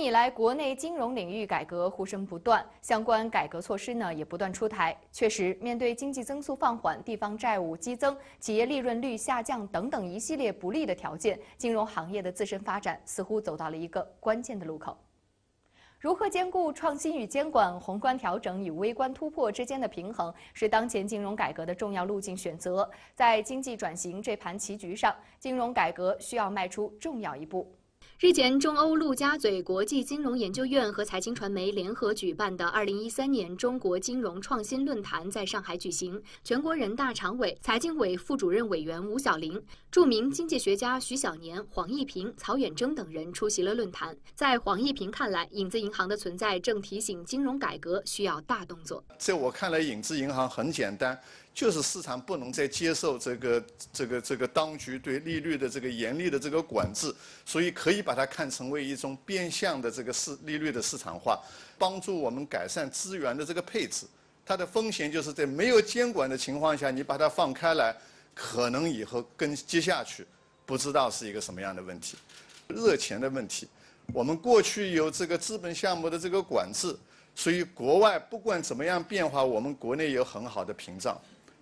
以来，国内金融领域改革呼声不断，相关改革措施呢也不断出台。确实，面对经济增速放缓、地方债务激增、企业利润率下降等等一系列不利的条件，金融行业的自身发展似乎走到了一个关键的路口。如何兼顾创新与监管、宏观调整与微观突破之间的平衡，是当前金融改革的重要路径选择。在经济转型这盘棋局上，金融改革需要迈出重要一步。日前，中欧陆家嘴国际金融研究院和财经传媒联合举办的二零一三年中国金融创新论坛在上海举行。全国人大常委、财经委副主任委员吴晓灵、著名经济学家徐小年、黄一平、曹远征等人出席了论坛。在黄一平看来，影子银行的存在正提醒金融改革需要大动作。在我看来，影子银行很简单。就是市场不能再接受这个这个这个当局对利率的这个严厉的这个管制，所以可以把它看成为一种变相的这个市利率的市场化，帮助我们改善资源的这个配置。它的风险就是在没有监管的情况下，你把它放开来，可能以后跟接下去，不知道是一个什么样的问题，热钱的问题。我们过去有这个资本项目的这个管制，所以国外不管怎么样变化，我们国内有很好的屏障。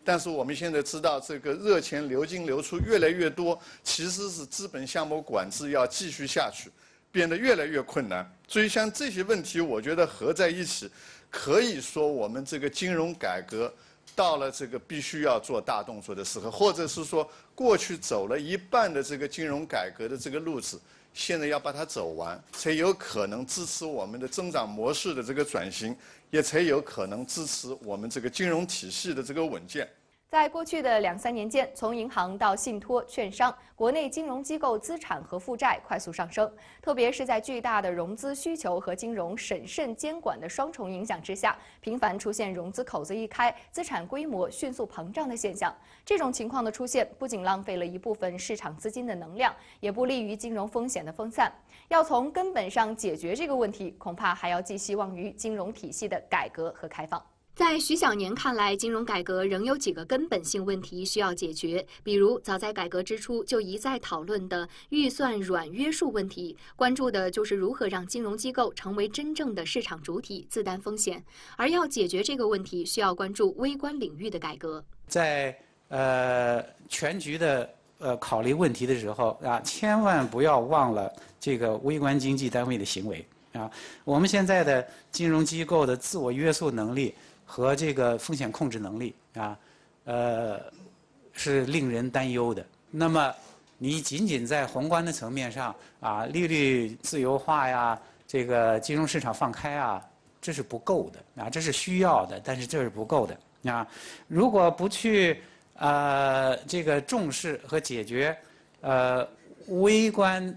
但是我们现在知道，这个热钱流进流出越来越多，其实是资本项目管制要继续下去，变得越来越困难。所以像这些问题，我觉得合在一起，可以说我们这个金融改革，到了这个必须要做大动作的时候，或者是说过去走了一半的这个金融改革的这个路子，现在要把它走完，才有可能支持我们的增长模式的这个转型，也才有可能支持我们这个金融体系的这个稳健。在过去的两三年间，从银行到信托、券商，国内金融机构资产和负债快速上升。特别是在巨大的融资需求和金融审慎监管的双重影响之下，频繁出现融资口子一开，资产规模迅速膨胀的现象。这种情况的出现，不仅浪费了一部分市场资金的能量，也不利于金融风险的分散。要从根本上解决这个问题，恐怕还要寄希望于金融体系的改革和开放。在徐小年看来，金融改革仍有几个根本性问题需要解决，比如早在改革之初就一再讨论的预算软约束问题。关注的就是如何让金融机构成为真正的市场主体，自担风险。而要解决这个问题，需要关注微观领域的改革。在呃全局的呃考虑问题的时候啊，千万不要忘了这个微观经济单位的行为啊。我们现在的金融机构的自我约束能力。和这个风险控制能力啊，呃，是令人担忧的。那么，你仅仅在宏观的层面上啊，利率自由化呀，这个金融市场放开啊，这是不够的啊，这是需要的，但是这是不够的啊。如果不去呃这个重视和解决呃微观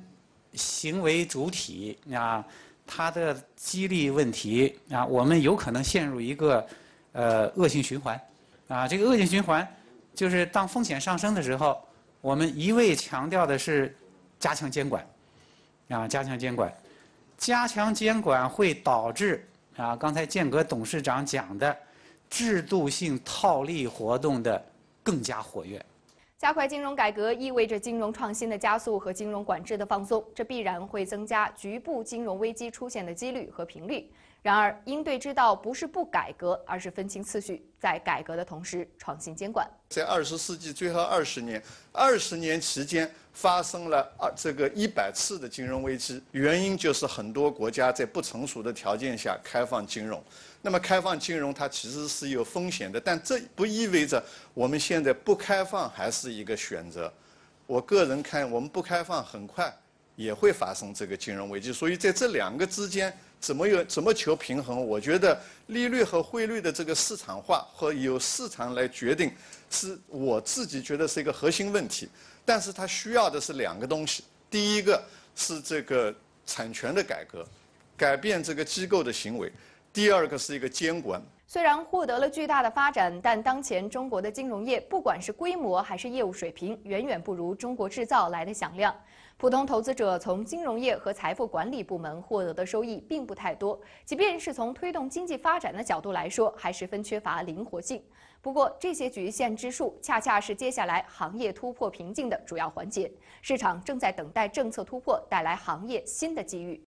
行为主体啊它的激励问题啊，我们有可能陷入一个。呃，恶性循环，啊，这个恶性循环，就是当风险上升的时候，我们一味强调的是加强监管，啊，加强监管，加强监管会导致啊，刚才建格董事长讲的制度性套利活动的更加活跃。加快金融改革意味着金融创新的加速和金融管制的放松，这必然会增加局部金融危机出现的几率和频率。然而，应对之道不是不改革，而是分清次序，在改革的同时创新监管。在二十世纪最后二十年，二十年期间发生了二这个一百次的金融危机，原因就是很多国家在不成熟的条件下开放金融。那么，开放金融它其实是有风险的，但这不意味着我们现在不开放还是一个选择。我个人看，我们不开放很快也会发生这个金融危机，所以在这两个之间。怎么有怎么求平衡？我觉得利率和汇率的这个市场化和由市场来决定，是我自己觉得是一个核心问题。但是它需要的是两个东西：第一个是这个产权的改革，改变这个机构的行为；第二个是一个监管。虽然获得了巨大的发展，但当前中国的金融业，不管是规模还是业务水平，远远不如中国制造来的响亮。普通投资者从金融业和财富管理部门获得的收益并不太多，即便是从推动经济发展的角度来说，还十分缺乏灵活性。不过，这些局限之处，恰恰是接下来行业突破瓶颈的主要环节。市场正在等待政策突破，带来行业新的机遇。